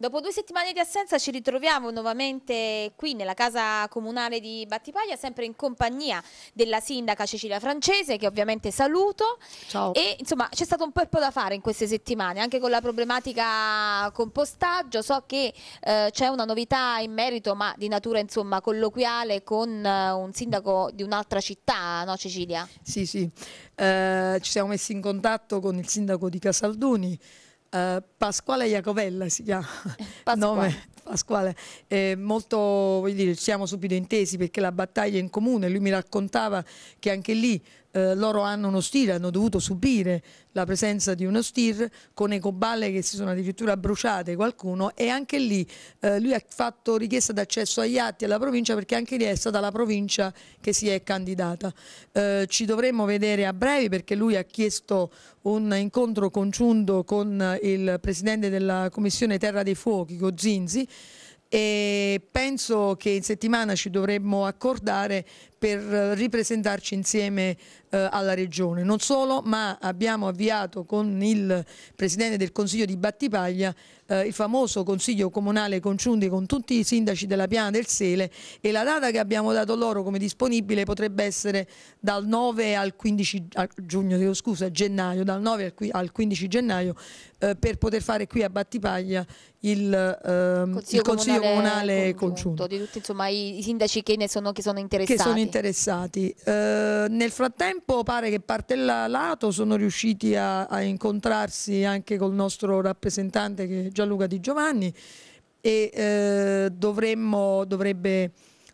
Dopo due settimane di assenza ci ritroviamo nuovamente qui nella casa comunale di Battipaglia, sempre in compagnia della sindaca Cecilia Francese, che ovviamente saluto. Ciao. E insomma c'è stato un po' po' da fare in queste settimane, anche con la problematica compostaggio. So che eh, c'è una novità in merito, ma di natura insomma colloquiale, con eh, un sindaco di un'altra città, no Cecilia? Sì, sì. Eh, ci siamo messi in contatto con il sindaco di Casalduni eh, Pasquale Iacovella si chiama. Pasquale. Nome, Pasquale, eh, molto, voglio dire, siamo subito intesi perché la battaglia è in comune, lui mi raccontava che anche lì eh, loro hanno uno STIR, hanno dovuto subire la presenza di uno STIR con ecoballe che si sono addirittura bruciate qualcuno e anche lì eh, lui ha fatto richiesta d'accesso agli atti alla provincia perché anche lì è stata la provincia che si è candidata. Eh, ci dovremmo vedere a breve perché lui ha chiesto un incontro congiunto con il presidente della commissione Terra dei Fuochi, Gozzinzi, e penso che in settimana ci dovremmo accordare per ripresentarci insieme eh, alla Regione. Non solo, ma abbiamo avviato con il Presidente del Consiglio di Battipaglia eh, il famoso Consiglio Comunale Conciundi con tutti i sindaci della Piana del Sele e la data che abbiamo dato loro come disponibile potrebbe essere dal 9 al 15 al giugno, scusa, gennaio, dal 9 al 15 gennaio eh, per poter fare qui a Battipaglia il, ehm, consiglio, il consiglio, comunale, comunale congiunto, di tutti insomma, i sindaci che, sono, che sono interessati. Che sono interessati interessati. Eh, nel frattempo pare che parte Partella Lato sono riusciti a, a incontrarsi anche col nostro rappresentante che è Gianluca Di Giovanni e eh, dovremmo, dovrebbe,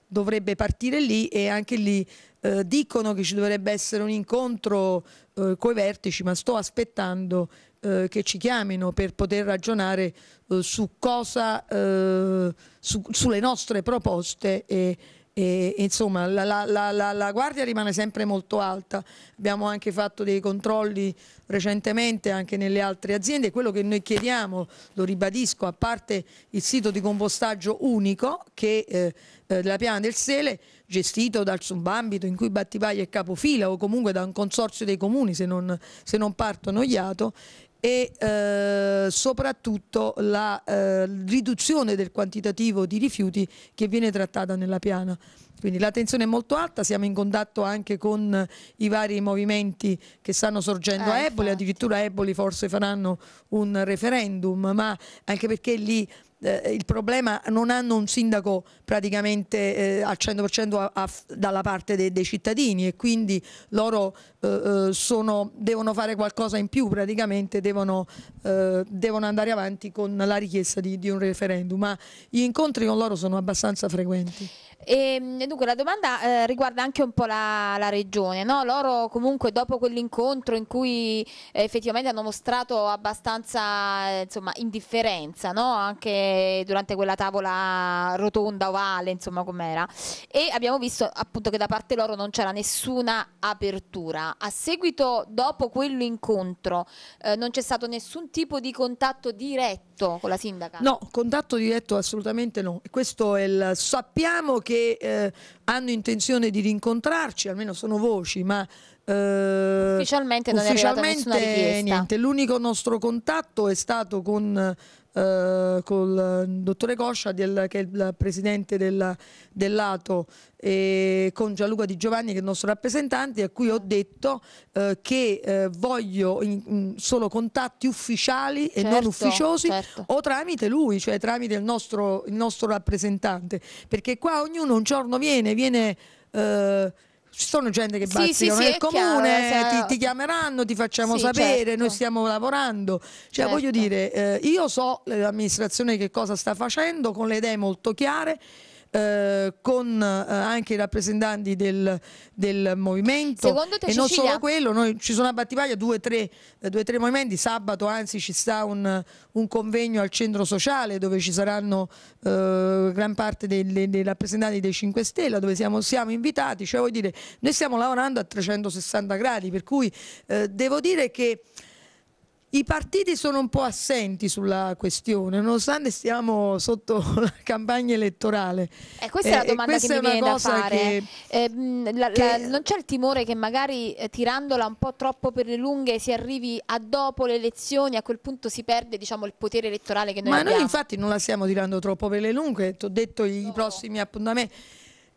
dovrebbe, partire lì e anche lì eh, dicono che ci dovrebbe essere un incontro eh, coi vertici ma sto aspettando eh, che ci chiamino per poter ragionare eh, su cosa, eh, su, sulle nostre proposte e, e, insomma la, la, la, la, guardia rimane sempre molto alta, abbiamo anche fatto dei controlli recentemente anche nelle altre aziende, quello che noi chiediamo, lo ribadisco, a parte il sito di compostaggio unico che, eh, della eh, piana del Sele, gestito dal subambito in cui Battipaglia è capofila o comunque da un consorzio dei comuni se non, se non partono iato, e eh, soprattutto la eh, riduzione del quantitativo di rifiuti che viene trattata nella piana. Quindi la tensione è molto alta, siamo in contatto anche con i vari movimenti che stanno sorgendo eh, a Eboli, addirittura a Eboli forse faranno un referendum, ma anche perché lì eh, il problema non hanno un sindaco praticamente eh, al 100% a, a, dalla parte de, dei cittadini e quindi loro eh, eh, sono, devono fare qualcosa in più, praticamente devono, eh, devono andare avanti con la richiesta di, di un referendum, ma gli incontri con loro sono abbastanza frequenti. E, ehm, dunque la domanda eh, riguarda anche un po' la, la regione, no? loro comunque dopo quell'incontro in cui eh, effettivamente hanno mostrato abbastanza insomma, indifferenza no? anche durante quella tavola rotonda, ovale, insomma com'era e abbiamo visto appunto che da parte loro non c'era nessuna apertura, a seguito dopo quell'incontro eh, non c'è stato nessun tipo di contatto diretto con la sindaca? No, contatto diretto assolutamente no. Il... Sappiamo che eh, hanno intenzione di rincontrarci, almeno sono voci, ma Uh, ufficialmente non ufficialmente è arrivata nessuna richiesta. Niente, l'unico nostro contatto è stato con eh, col eh, dottore Coscia del, che è il presidente del, dell'ATO e eh, con Gianluca Di Giovanni che è il nostro rappresentante a cui ho detto eh, che eh, voglio in, in solo contatti ufficiali certo, e non certo, ufficiosi certo. o tramite lui, cioè tramite il nostro, il nostro, rappresentante perché qua ognuno un giorno viene, viene eh, ci sono gente che bazzicano sì, sì, nel comune, chiaro, eh, eh, ti, esatto. ti, chiameranno, ti facciamo sapere, certo. noi stiamo lavorando. Cioè, certo. voglio dire, eh, io so l'amministrazione che cosa sta facendo con le idee molto chiare. Eh, con eh, anche i rappresentanti del, del movimento Secondo te, e non Cecilia... solo quello, noi, ci sono a Battipaglia due o tre, eh, tre, movimenti, sabato anzi ci sta un, un, convegno al centro sociale dove ci saranno eh, gran parte dei, dei, dei, rappresentanti dei 5 Stelle dove siamo, siamo, invitati, cioè vuol dire noi stiamo lavorando a 360 gradi per cui eh, devo dire che i partiti sono un po' assenti sulla questione, nonostante stiamo sotto la campagna elettorale. Eh, questa eh, è la eh, domanda che mi viene da fare. Che, eh, la, che... la, non c'è il timore che magari eh, tirandola un po' troppo per le lunghe si arrivi a dopo le elezioni, a quel punto si perde diciamo, il potere elettorale che noi Ma abbiamo? Ma noi infatti non la stiamo tirando troppo per le lunghe, ti ho detto i no. prossimi appuntamenti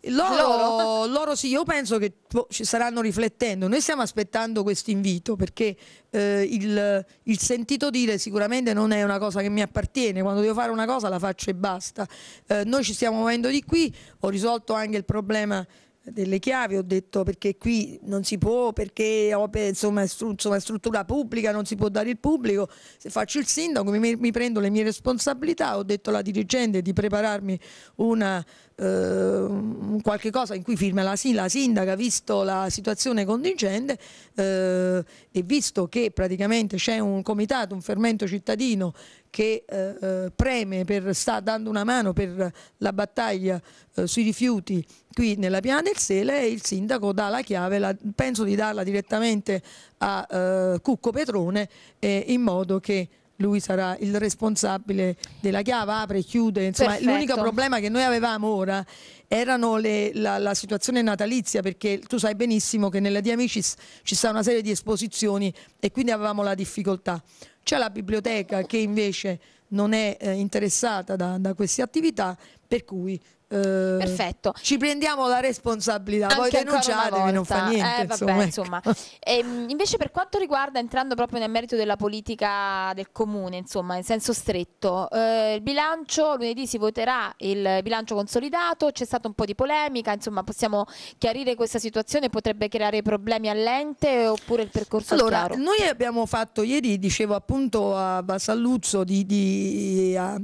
loro, loro, sì, io penso che boh, ci staranno riflettendo. Noi stiamo aspettando questo invito perché eh, il, il, sentito dire sicuramente non è una cosa che mi appartiene. Quando devo fare una cosa la faccio e basta. Eh, noi ci stiamo muovendo di qui. Ho risolto anche il problema delle chiavi, ho detto perché qui non si può, perché oh, insomma, è struttura pubblica, non si può dare il pubblico, se faccio il sindaco mi, mi prendo le mie responsabilità, ho detto alla dirigente di prepararmi una, eh, qualche cosa in cui firma la, la, sindaca, visto la situazione contingente eh, e visto che praticamente c'è un comitato, un fermento cittadino che eh, eh, preme, per, sta dando una mano per la battaglia eh, sui rifiuti qui nella Piana del Sele e il sindaco dà la chiave, la, penso di darla direttamente a eh, Cucco Petrone eh, in modo che lui sarà il responsabile della chiave, apre e chiude. l'unico problema che noi avevamo ora erano le, la, la, situazione natalizia, perché tu sai benissimo che nella Di Amicis ci sta una serie di esposizioni e quindi avevamo la difficoltà. C'è la biblioteca che invece non è eh, interessata da, da queste attività, per cui eh, Perfetto. Ci prendiamo la responsabilità, Anche poi denunciatevi, non fa eh, niente. Eh, vabbè, insomma, ecco. e, ehm, invece per quanto riguarda, entrando proprio nel merito della politica del comune, insomma, in senso stretto, eh, il bilancio, lunedì si voterà il bilancio consolidato, c'è stata un po' di polemica, insomma possiamo chiarire questa situazione, potrebbe creare problemi all'ente oppure il percorso è Allora, noi abbiamo fatto ieri, dicevo appunto a Basalluzzo di... di a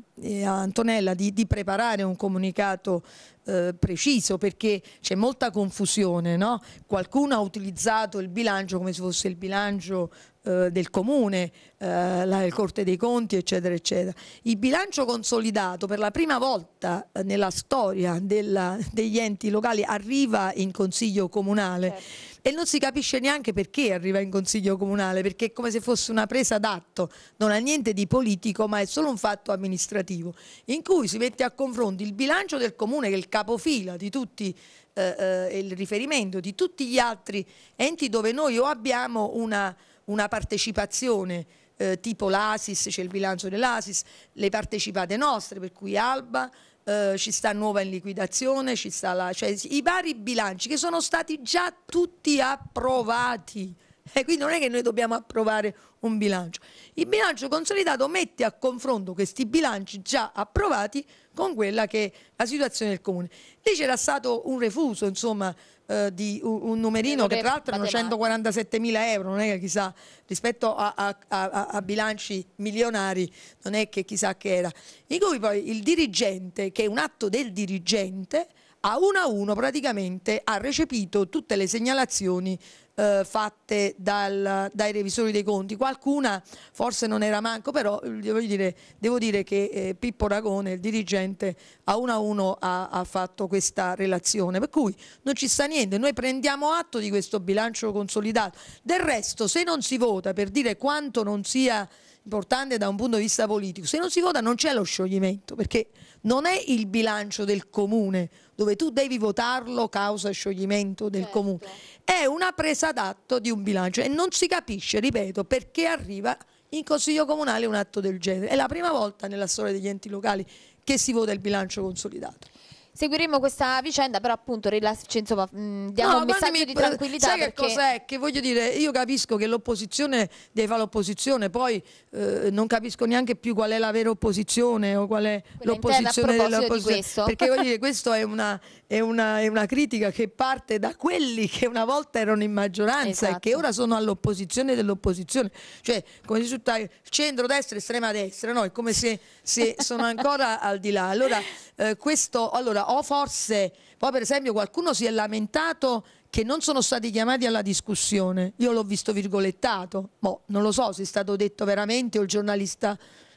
a Antonella di, di preparare un comunicato eh, preciso perché c'è molta confusione. No? Qualcuno ha utilizzato il bilancio come se fosse il bilancio eh, del comune, eh, la Corte dei Conti, eccetera, eccetera. Il bilancio consolidato per la prima volta eh, nella storia della, degli enti locali arriva in Consiglio Comunale certo. e non si capisce neanche perché arriva in Consiglio Comunale, perché è come se fosse una presa d'atto, non ha niente di politico ma è solo un fatto amministrativo, in cui si mette a confronto il bilancio del comune che è il capofila di tutti eh, eh, il riferimento di tutti gli altri enti dove noi o abbiamo una una partecipazione eh, tipo l'Asis, c'è il bilancio dell'Asis, le partecipate nostre, per cui Alba, eh, ci sta Nuova in liquidazione, ci sta la, cioè, i vari bilanci che sono stati già tutti approvati. E quindi non è che noi dobbiamo approvare un bilancio. Il bilancio consolidato mette a confronto questi bilanci già approvati con quella che è la situazione del comune. Lì c'era stato un refuso, insomma, eh, di un, un numerino che tra l'altro erano 147 mila euro, non è che chissà, rispetto a, a, a, a, bilanci milionari, non è che chissà che era. In cui poi il dirigente, che è un atto del dirigente, a uno a uno praticamente ha recepito tutte le segnalazioni eh, fatte dal, dai revisori dei conti. Qualcuna forse non era manco, però eh, devo dire, devo dire che eh, Pippo Ragone, il dirigente, a uno a uno ha, ha, fatto questa relazione. Per cui non ci sta niente, noi prendiamo atto di questo bilancio consolidato. Del resto, se non si vota per dire quanto non sia importante da un punto di vista politico, se non si vota non c'è lo scioglimento, perché non è il bilancio del comune, dove tu devi votarlo causa scioglimento del certo. comune, è una presa d'atto di un bilancio e non si capisce, ripeto, perché arriva in consiglio comunale un atto del genere. È la prima volta nella storia degli enti locali che si vota il bilancio consolidato seguiremo questa vicenda, però appunto rilas- insomma, diamo no, un messaggio mi... di tranquillità. Sai perché... che cos'è? Che voglio dire, io capisco che l'opposizione deve fare l'opposizione, poi eh, non capisco neanche più qual è la vera opposizione o qual è l'opposizione dell'opposizione. Perché voglio dire, questo è una, è una, è una, critica che parte da quelli che una volta erano in maggioranza esatto. e che esatto. ora sono all'opposizione dell'opposizione. Cioè, come si sutta centro-destra e estrema-destra, no? È come se, se sono ancora al di là. Allora, eh, questo, allora, o forse, poi per esempio qualcuno si è lamentato che non sono stati chiamati alla discussione. Io l'ho visto virgolettato, boh, non lo so se è stato detto veramente o il giornalista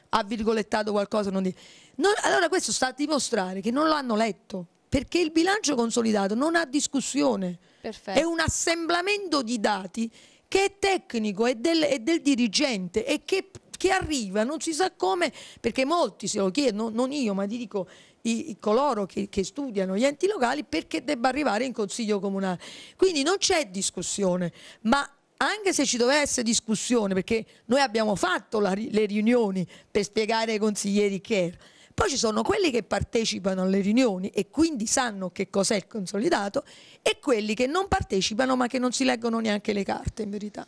ha virgolettato qualcosa. Non... Non... allora questo sta a dimostrare che non l'hanno letto perché il bilancio consolidato non ha discussione, Perfetto. è un assemblamento di dati che è tecnico, è del, è del dirigente e che, che, arriva, non si sa come, perché molti se lo chiedono, non io, ma ti dico i, i coloro che, che, studiano gli enti locali, perché debba arrivare in Consiglio Comunale. Quindi non c'è discussione, ma anche se ci dovesse essere discussione, perché noi abbiamo fatto la, le riunioni per spiegare ai consiglieri che era, poi ci sono quelli che partecipano alle riunioni e quindi sanno che cos'è il consolidato e quelli che non partecipano ma che non si leggono neanche le carte in verità.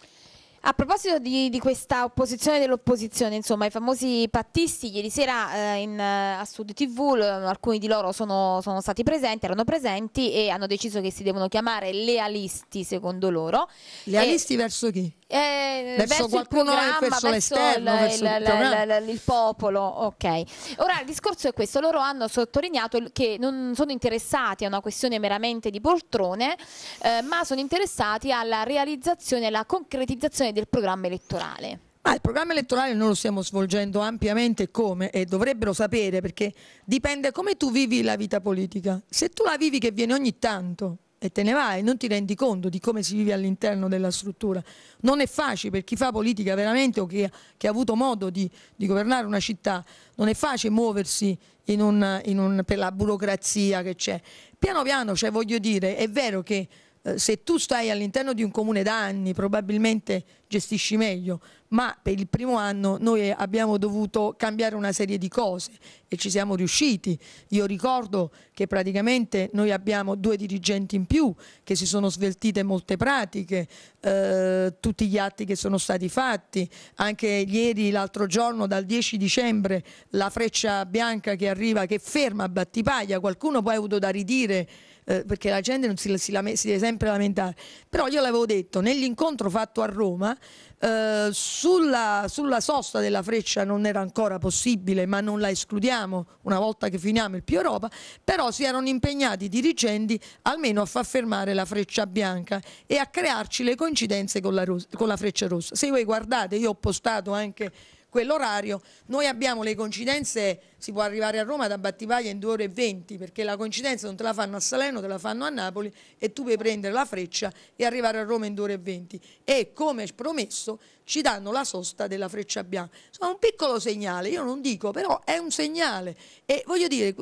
A proposito di, di questa opposizione dell'opposizione, insomma, i famosi pattisti ieri sera eh, in, eh, a Sud TV, alcuni di loro sono, sono, stati presenti, erano presenti e hanno deciso che si devono chiamare lealisti secondo loro. Lealisti e... verso chi? eh, verso, verso qualcuno verso l'esterno, il, verso il, il, il, popolo. Ok. Ora il discorso è questo: loro hanno sottolineato che non sono interessati a una questione meramente di poltrone, eh, ma sono interessati alla realizzazione alla concretizzazione del programma elettorale. Ah, il programma elettorale noi lo stiamo svolgendo ampiamente come e dovrebbero sapere perché dipende come tu vivi la vita politica. Se tu la vivi che viene ogni tanto, e te ne vai, non ti rendi conto di come si vive all'interno della struttura. Non è facile per chi fa politica veramente o che, che ha avuto modo di, di, governare una città, non è facile muoversi in un, in un, per la burocrazia che c'è. Piano piano, cioè, voglio dire, è vero che eh, se tu stai all'interno di un comune da anni probabilmente gestisci meglio, ma per il primo anno noi abbiamo dovuto cambiare una serie di cose e ci siamo riusciti. Io ricordo che praticamente noi abbiamo due dirigenti in più, che si sono sveltite molte pratiche, eh, tutti gli atti che sono stati fatti, anche ieri, l'altro giorno, dal 10 dicembre, la freccia bianca che arriva, che ferma a Battipaglia, qualcuno poi ha avuto da ridire eh, perché la gente non si, si, lame, si, deve sempre lamentare, però io l'avevo detto nell'incontro fatto a Roma eh, sulla, sulla, sosta della freccia non era ancora possibile, ma non la escludiamo una volta che finiamo il più Europa, però si erano impegnati i dirigenti almeno a far fermare la freccia bianca e a crearci le coincidenze con la, con la freccia rossa. Se voi guardate, io ho postato anche quell'orario. Noi abbiamo le coincidenze, si può arrivare a Roma da Battipaglia in 2 ore e 20 perché la coincidenza non te la fanno a Salerno, te la fanno a Napoli e tu puoi prendere la freccia e arrivare a Roma in 2 ore e 20 e come promesso ci danno la sosta della freccia bianca. Insomma un piccolo segnale, io non dico però è un segnale e voglio dire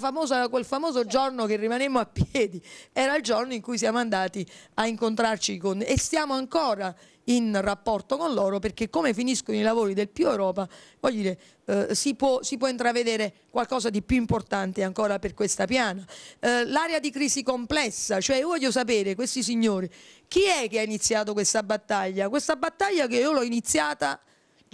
famosa, quel famoso giorno che rimanemmo a piedi era il giorno in cui siamo andati a incontrarci con e stiamo ancora in rapporto con loro perché come finiscono i lavori del più Europa voglio dire, eh, si, può, si, può, intravedere qualcosa di più importante ancora per questa piana. Eh, l'area di crisi complessa, cioè io voglio sapere questi signori chi è che ha iniziato questa battaglia? Questa battaglia che io l'ho iniziata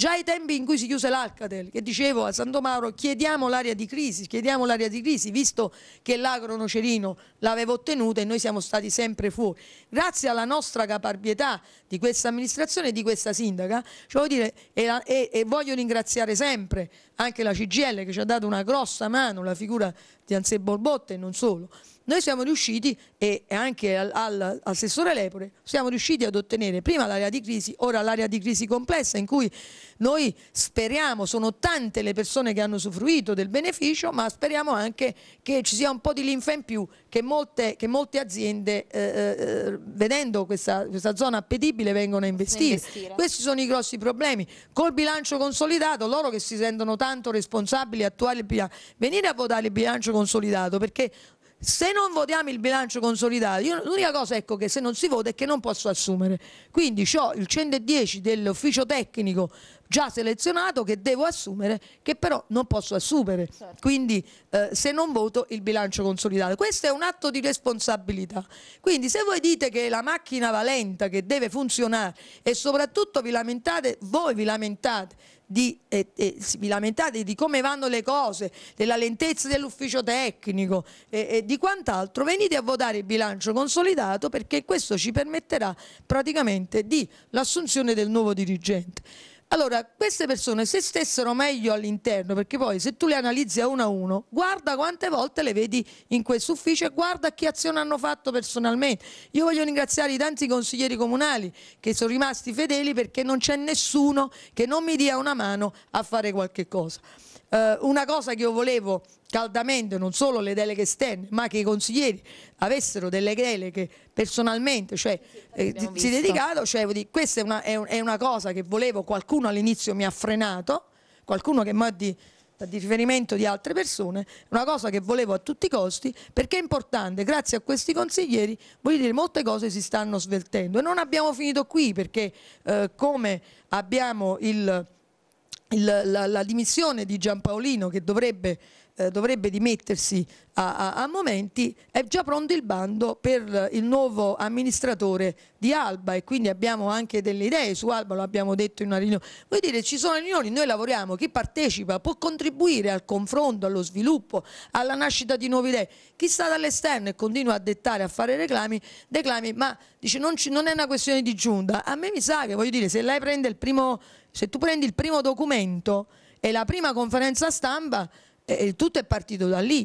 Già ai tempi in cui si chiuse l'Alcatel, che dicevo a Santo Mauro chiediamo l'area di crisi, chiediamo l'area di crisi, visto che l'agro nocerino l'aveva ottenuta e noi siamo stati sempre fuori. Grazie alla nostra caparbietà di questa amministrazione e di questa sindaca, cioè dire, e, la, e, e voglio ringraziare sempre anche la CGL che ci ha dato una grossa mano, la figura di Anse Borbotte e non solo noi siamo riusciti e anche al, Sessore Lepore siamo riusciti ad ottenere prima l'area di crisi, ora l'area di crisi complessa in cui noi speriamo, sono tante le persone che hanno usufruito del beneficio ma speriamo anche che ci sia un po' di linfa in più che molte, che molte aziende eh, eh vedendo questa, questa, zona appetibile vengono a investire. investire. Questi sono i grossi problemi. Col bilancio consolidato loro che si sentono tanto responsabili attuali venire a votare il bilancio consolidato perché se non votiamo il bilancio consolidato, io, l'unica cosa ecco che se non si vota è che non posso assumere. Quindi ho il 110 dell'ufficio tecnico già selezionato che devo assumere, che però non posso assumere. Certo. Quindi eh, se non voto il bilancio consolidato. Questo è un atto di responsabilità. Quindi se voi dite che la macchina va lenta, che deve funzionare e soprattutto vi lamentate, voi vi lamentate di, eh, eh, vi lamentate di come vanno le cose, della lentezza dell'ufficio tecnico e eh, eh, di quant'altro, venite a votare il bilancio consolidato perché questo ci permetterà praticamente di l'assunzione del nuovo dirigente. Allora, queste persone se stessero meglio all'interno, perché poi se tu le analizzi a uno a uno, guarda quante volte le vedi in questo ufficio e guarda che azione hanno fatto personalmente. Io voglio ringraziare i tanti consiglieri comunali che sono rimasti fedeli perché non c'è nessuno che non mi dia una mano a fare qualche cosa eh, una cosa che io volevo caldamente, non solo le deleghe esterne, ma che i consiglieri avessero delle deleghe personalmente, cioè eh, si visto. dedicato, cioè, questa è una, è, un, è una, cosa che volevo, qualcuno all'inizio mi ha frenato, qualcuno che mi ha di, di riferimento di altre persone, una cosa che volevo a tutti i costi perché è importante, grazie a questi consiglieri voglio dire molte cose si stanno sveltendo e non abbiamo finito qui perché eh, come abbiamo il il, la, la, dimissione di Giampaolino che dovrebbe eh, dovrebbe dimettersi a, a, a, momenti, è già pronto il bando per il nuovo amministratore di Alba e quindi abbiamo anche delle idee su Alba, lo abbiamo detto in una riunione. Vuol dire ci sono riunioni, noi lavoriamo, chi partecipa può contribuire al confronto, allo sviluppo, alla nascita di nuove idee. Chi sta dall'esterno e continua a dettare, a fare reclami, declami, ma dice non, ci, non è una questione di giunta. A me mi sa che voglio dire, se lei prende il primo, se tu prendi il primo documento e la prima conferenza stampa eh, tutto è partito da lì.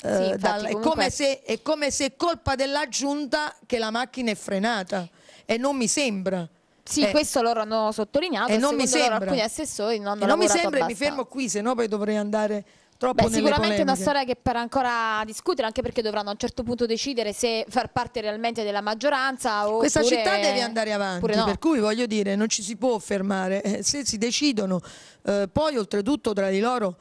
Eh, sì, infatti, da, comunque... è, come se, è come se colpa della giunta che la macchina è frenata e non mi sembra. Sì, eh, questo loro hanno sottolineato e non mi sembra. alcuni assessori non hanno e non mi sembra abbastanza. mi fermo qui, se no poi dovrei andare troppo Beh, sicuramente è una storia che per ancora discutere, anche perché dovranno a un certo punto decidere se far parte realmente della maggioranza o Questa città deve andare avanti, no. per cui voglio dire, non ci si può fermare, eh, se si decidono, eh, poi oltretutto tra di loro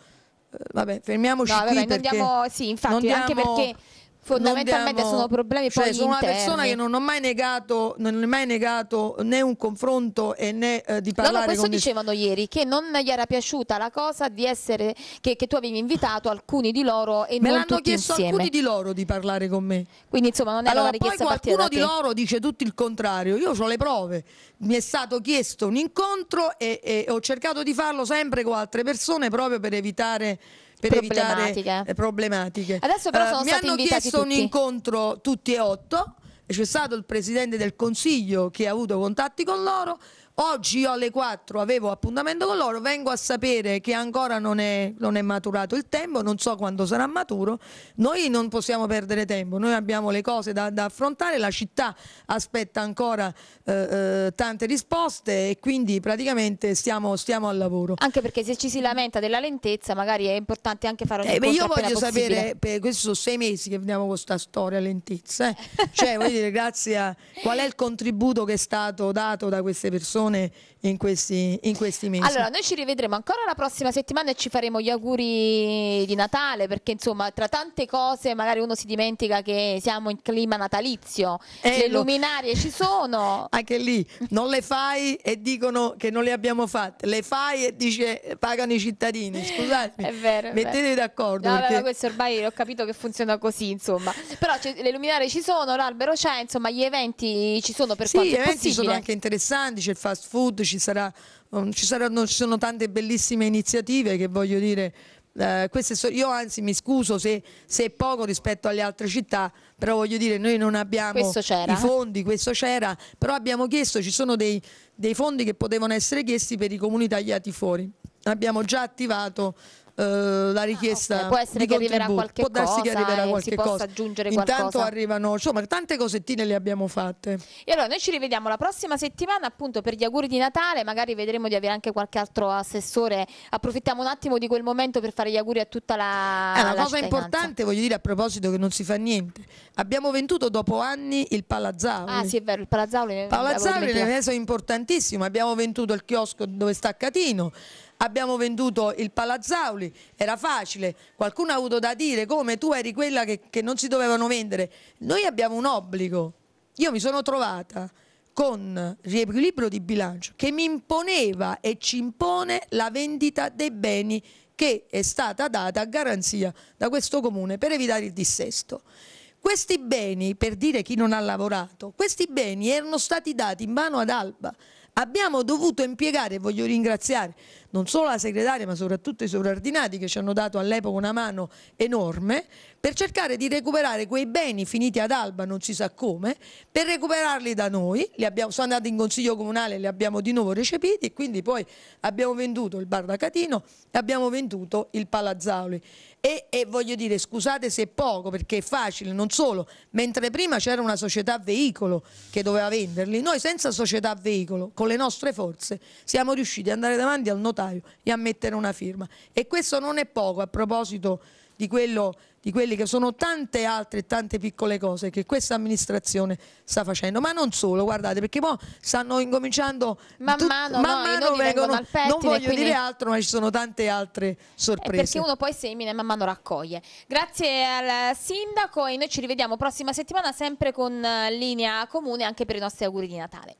vabbè, fermiamoci no, vabbè, qui non perché diamo, sì, infatti, non diamo, anche perché fondamentalmente diamo, sono problemi cioè, poi sono interni. una persona che non ho mai negato non ho mai negato né un confronto e né eh, di parlare no, no, questo dicevano dis... ieri che non gli era piaciuta la cosa di essere che, che tu avevi invitato alcuni di loro e me non tutti insieme me l'hanno chiesto alcuni di loro di parlare con me quindi insomma non era allora, una richiesta poi qualcuno di loro dice tutto il contrario io ho le prove mi è stato chiesto un incontro e, e ho cercato di farlo sempre con altre persone proprio per evitare per problematiche. evitare eh, problematiche. Adesso però sono uh, mi hanno chiesto tutti. un incontro tutti e otto, c'è stato il presidente del consiglio che ha avuto contatti con loro Oggi io alle 4 avevo appuntamento con loro, vengo a sapere che ancora non è, non è maturato il tempo, non so quando sarà maturo. Noi non possiamo perdere tempo, noi abbiamo le cose da, da affrontare, la città aspetta ancora eh, eh tante risposte e quindi praticamente stiamo, stiamo, al lavoro. Anche perché se ci si lamenta della lentezza magari è importante anche fare un eh, beh, Io voglio sapere, per, questi sono sei mesi che veniamo con questa storia lentezza, eh. cioè voglio dire grazie a qual è il contributo che è stato dato da queste persone situazione in questi, in questi, mesi. Allora, noi ci rivedremo ancora la prossima settimana e ci faremo gli auguri di Natale, perché insomma, tra tante cose, magari uno si dimentica che siamo in clima natalizio, eh, le lo... luminarie ci sono. Anche lì non le fai e dicono che non le abbiamo fatte, le fai e dice pagano i cittadini. scusate. è vero, mettetevi vero. d'accordo. No, perché... questo ormai ho capito che funziona così, insomma. Però cioè, le luminarie ci sono, l'albero c'è, insomma, gli eventi ci sono per sì, quanto è possibile. Sì, gli eventi sono anche interessanti, c'è il fast food, c'è ci, sarà, ci, saranno, ci sono tante bellissime iniziative che voglio dire eh, so, io anzi mi scuso se, se, è poco rispetto alle altre città, però voglio dire noi non abbiamo i fondi, questo c'era, però abbiamo chiesto, ci sono dei, dei fondi che potevano essere chiesti per i comuni tagliati fuori. Abbiamo già attivato eh, la richiesta ah, okay. può essere che arriverà qualche può darsi cosa, che arriverà qualche cosa aggiungere intanto qualcosa. arrivano insomma tante cosettine le abbiamo fatte e allora noi ci rivediamo la prossima settimana appunto per gli auguri di Natale magari vedremo di avere anche qualche altro assessore approfittiamo un attimo di quel momento per fare gli auguri a tutta la è eh, una la cosa importante voglio dire a proposito che non si fa niente abbiamo venduto dopo anni il Palazzaoli ah sì è vero il Palazzauri Palazzauri è reso importantissimo abbiamo venduto il chiosco dove sta Catino abbiamo venduto il Palazzauli, era facile, qualcuno ha avuto da dire come tu eri quella che, che non si dovevano vendere. Noi abbiamo un obbligo, io mi sono trovata con riequilibrio di bilancio che mi imponeva e ci impone la vendita dei beni che è stata data a garanzia da questo comune per evitare il dissesto. Questi beni, per dire chi non ha lavorato, questi beni erano stati dati in mano ad Alba abbiamo dovuto impiegare, voglio ringraziare non solo la segretaria ma soprattutto i sovraordinati che ci hanno dato all'epoca una mano enorme, per cercare di recuperare quei beni finiti ad Alba, non si sa come, per recuperarli da noi, li abbiamo, sono andati in consiglio comunale, e li abbiamo di nuovo recepiti e quindi poi abbiamo venduto il bar da Catino e abbiamo venduto il Palazzauli. E, e voglio dire, scusate se è poco perché è facile, non solo, mentre prima c'era una società veicolo che doveva venderli, noi senza società veicolo, con le nostre forze, siamo riusciti ad andare davanti al notaio e a mettere una firma. E questo non è poco a proposito di, quello, di quelle che sono tante altre tante piccole cose che questa amministrazione sta facendo. Ma non solo, guardate, perché poi stanno incominciando man mano, man no, mano vengono, pettine, non voglio quindi... dire altro, ma ci sono tante altre eh, sorprese. perché uno poi semina e man mano raccoglie. Grazie al sindaco e noi ci rivediamo prossima settimana sempre con eh, linea comune anche per i nostri auguri di Natale.